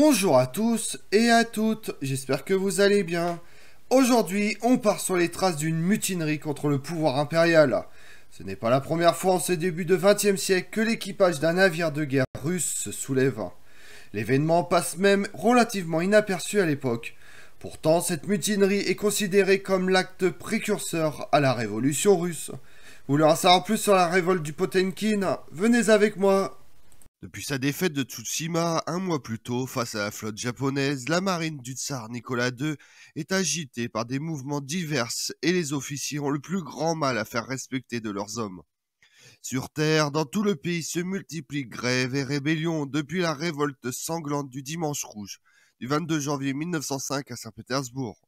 Bonjour à tous et à toutes, j'espère que vous allez bien. Aujourd'hui, on part sur les traces d'une mutinerie contre le pouvoir impérial. Ce n'est pas la première fois en ces débuts de XXe siècle que l'équipage d'un navire de guerre russe se soulève. L'événement passe même relativement inaperçu à l'époque. Pourtant, cette mutinerie est considérée comme l'acte précurseur à la révolution russe. voulez en savoir plus sur la révolte du Potemkin Venez avec moi depuis sa défaite de Tsushima un mois plus tôt face à la flotte japonaise, la marine du tsar Nicolas II est agitée par des mouvements divers et les officiers ont le plus grand mal à faire respecter de leurs hommes. Sur Terre, dans tout le pays se multiplient grèves et rébellions depuis la révolte sanglante du Dimanche rouge du 22 janvier 1905 à Saint-Pétersbourg.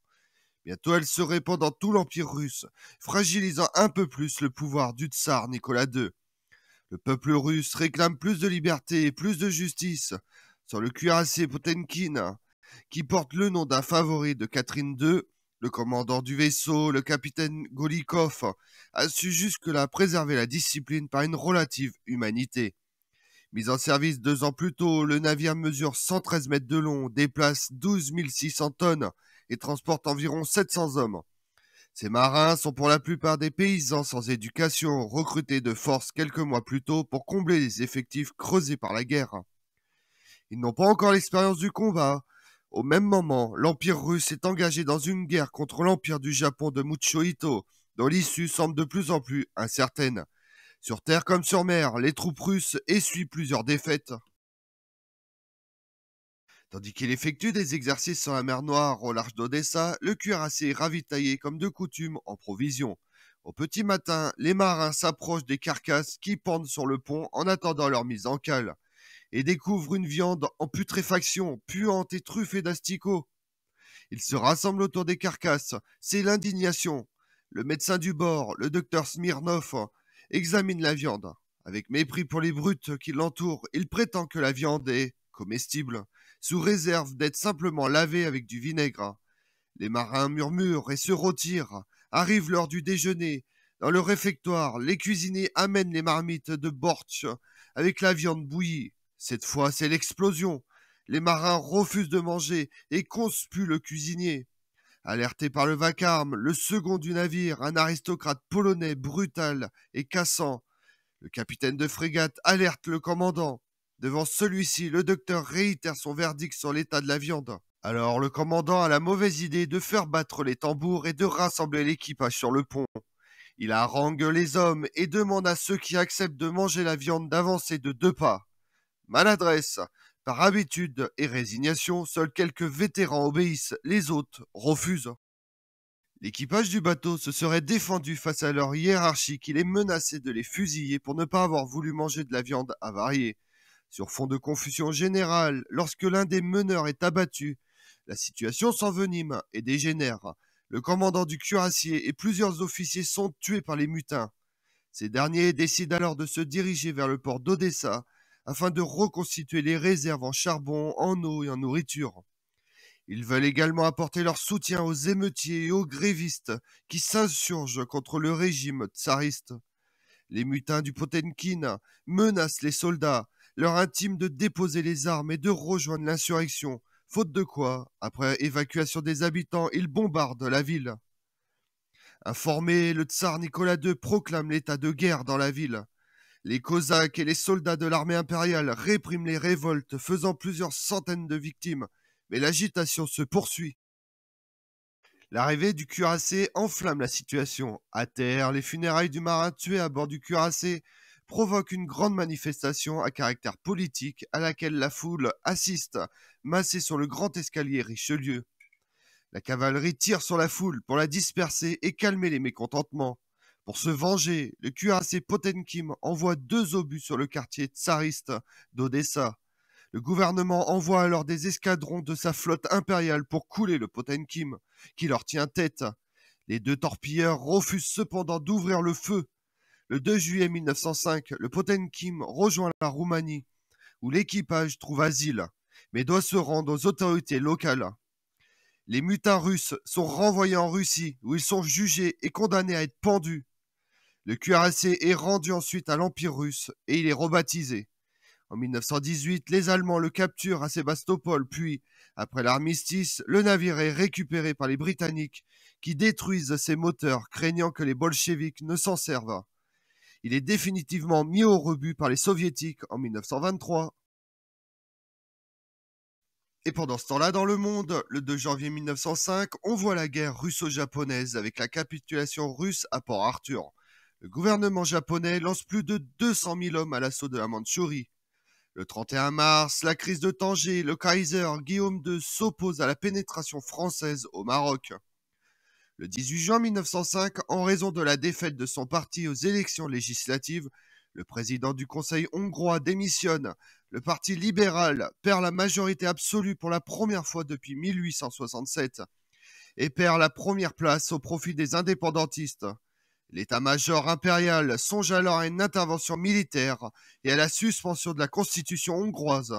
Bientôt elle se répand dans tout l'Empire russe, fragilisant un peu plus le pouvoir du tsar Nicolas II. Le peuple russe réclame plus de liberté et plus de justice. Sur le cuirassé Potemkin, qui porte le nom d'un favori de Catherine II, le commandant du vaisseau, le capitaine Golikov, a su jusque-là préserver la discipline par une relative humanité. Mis en service deux ans plus tôt, le navire mesure 113 mètres de long, déplace 12 600 tonnes et transporte environ 700 hommes. Ces marins sont pour la plupart des paysans sans éducation, recrutés de force quelques mois plus tôt pour combler les effectifs creusés par la guerre. Ils n'ont pas encore l'expérience du combat. Au même moment, l'Empire russe est engagé dans une guerre contre l'Empire du Japon de Mucho dont l'issue semble de plus en plus incertaine. Sur terre comme sur mer, les troupes russes essuient plusieurs défaites. Tandis qu'il effectue des exercices sur la mer Noire au large d'Odessa, le cuirassé est ravitaillé comme de coutume en provisions. Au petit matin, les marins s'approchent des carcasses qui pendent sur le pont en attendant leur mise en cale, et découvrent une viande en putréfaction, puante et truffée d'asticots. Ils se rassemblent autour des carcasses, c'est l'indignation. Le médecin du bord, le docteur Smirnov, examine la viande. Avec mépris pour les brutes qui l'entourent, il prétend que la viande est comestible sous réserve d'être simplement lavé avec du vinaigre. Les marins murmurent et se retirent. Arrive l'heure du déjeuner. Dans le réfectoire, les cuisiniers amènent les marmites de borch avec la viande bouillie. Cette fois, c'est l'explosion. Les marins refusent de manger et conspuent le cuisinier. Alerté par le vacarme, le second du navire, un aristocrate polonais brutal et cassant, le capitaine de frégate alerte le commandant. Devant celui-ci, le docteur réitère son verdict sur l'état de la viande. Alors le commandant a la mauvaise idée de faire battre les tambours et de rassembler l'équipage sur le pont. Il harangue les hommes et demande à ceux qui acceptent de manger la viande d'avancer de deux pas. Maladresse, par habitude et résignation, seuls quelques vétérans obéissent, les autres refusent. L'équipage du bateau se serait défendu face à leur hiérarchie qui les menaçait de les fusiller pour ne pas avoir voulu manger de la viande avariée. Sur fond de confusion générale, lorsque l'un des meneurs est abattu, la situation s'envenime et dégénère. Le commandant du cuirassier et plusieurs officiers sont tués par les mutins. Ces derniers décident alors de se diriger vers le port d'Odessa afin de reconstituer les réserves en charbon, en eau et en nourriture. Ils veulent également apporter leur soutien aux émeutiers et aux grévistes qui s'insurgent contre le régime tsariste. Les mutins du Potenkin menacent les soldats leur intime de déposer les armes et de rejoindre l'insurrection, faute de quoi, après évacuation des habitants, ils bombardent la ville. Informé, le tsar Nicolas II proclame l'état de guerre dans la ville. Les Cosaques et les soldats de l'armée impériale répriment les révoltes, faisant plusieurs centaines de victimes, mais l'agitation se poursuit. L'arrivée du cuirassé enflamme la situation. À terre, les funérailles du marin tué à bord du cuirassé provoque une grande manifestation à caractère politique à laquelle la foule assiste, massée sur le grand escalier Richelieu. La cavalerie tire sur la foule pour la disperser et calmer les mécontentements. Pour se venger, le cuirassé Potenkim envoie deux obus sur le quartier tsariste d'Odessa. Le gouvernement envoie alors des escadrons de sa flotte impériale pour couler le Potenkim, qui leur tient tête. Les deux torpilleurs refusent cependant d'ouvrir le feu le 2 juillet 1905, le Potenkim rejoint la Roumanie, où l'équipage trouve asile, mais doit se rendre aux autorités locales. Les mutins russes sont renvoyés en Russie, où ils sont jugés et condamnés à être pendus. Le cuirassé est rendu ensuite à l'Empire russe et il est rebaptisé. En 1918, les Allemands le capturent à Sébastopol, puis, après l'armistice, le navire est récupéré par les Britanniques, qui détruisent ses moteurs, craignant que les bolcheviks ne s'en servent. Il est définitivement mis au rebut par les soviétiques en 1923. Et pendant ce temps-là, dans le monde, le 2 janvier 1905, on voit la guerre russo-japonaise avec la capitulation russe à Port-Arthur. Le gouvernement japonais lance plus de 200 000 hommes à l'assaut de la Mandchourie. Le 31 mars, la crise de Tanger, le Kaiser Guillaume II s'oppose à la pénétration française au Maroc. Le 18 juin 1905, en raison de la défaite de son parti aux élections législatives, le président du Conseil hongrois démissionne. Le Parti libéral perd la majorité absolue pour la première fois depuis 1867 et perd la première place au profit des indépendantistes. L'état-major impérial songe alors à une intervention militaire et à la suspension de la constitution hongroise.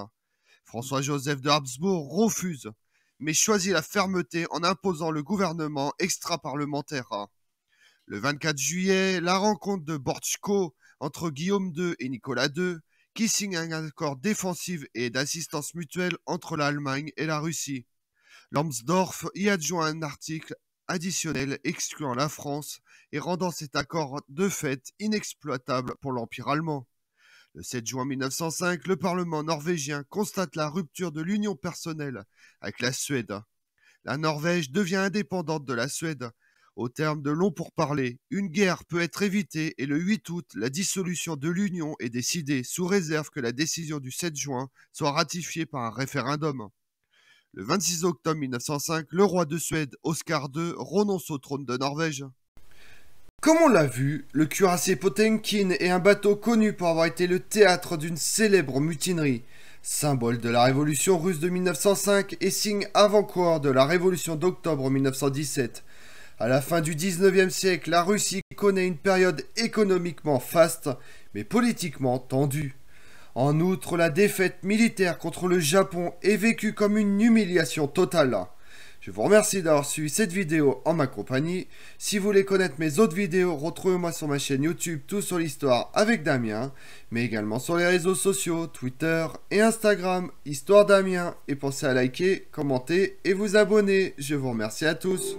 François-Joseph de Habsbourg refuse mais choisit la fermeté en imposant le gouvernement extra-parlementaire. Le 24 juillet, la rencontre de Borchko entre Guillaume II et Nicolas II, qui signe un accord défensif et d'assistance mutuelle entre l'Allemagne et la Russie. Lambsdorff y adjoint un article additionnel excluant la France et rendant cet accord de fait inexploitable pour l'Empire allemand. Le 7 juin 1905, le Parlement norvégien constate la rupture de l'union personnelle avec la Suède. La Norvège devient indépendante de la Suède. Au terme de longs pourparlers, une guerre peut être évitée et le 8 août, la dissolution de l'Union est décidée sous réserve que la décision du 7 juin soit ratifiée par un référendum. Le 26 octobre 1905, le roi de Suède, Oscar II, renonce au trône de Norvège. Comme on l'a vu, le cuirassé Potemkin est un bateau connu pour avoir été le théâtre d'une célèbre mutinerie, symbole de la révolution russe de 1905 et signe avant-coureur de la révolution d'octobre 1917. À la fin du 19e siècle, la Russie connaît une période économiquement faste, mais politiquement tendue. En outre, la défaite militaire contre le Japon est vécue comme une humiliation totale. Je vous remercie d'avoir suivi cette vidéo en ma compagnie. Si vous voulez connaître mes autres vidéos, retrouvez-moi sur ma chaîne YouTube Tout sur l'Histoire avec Damien, mais également sur les réseaux sociaux, Twitter et Instagram, Histoire Damien. Et pensez à liker, commenter et vous abonner. Je vous remercie à tous.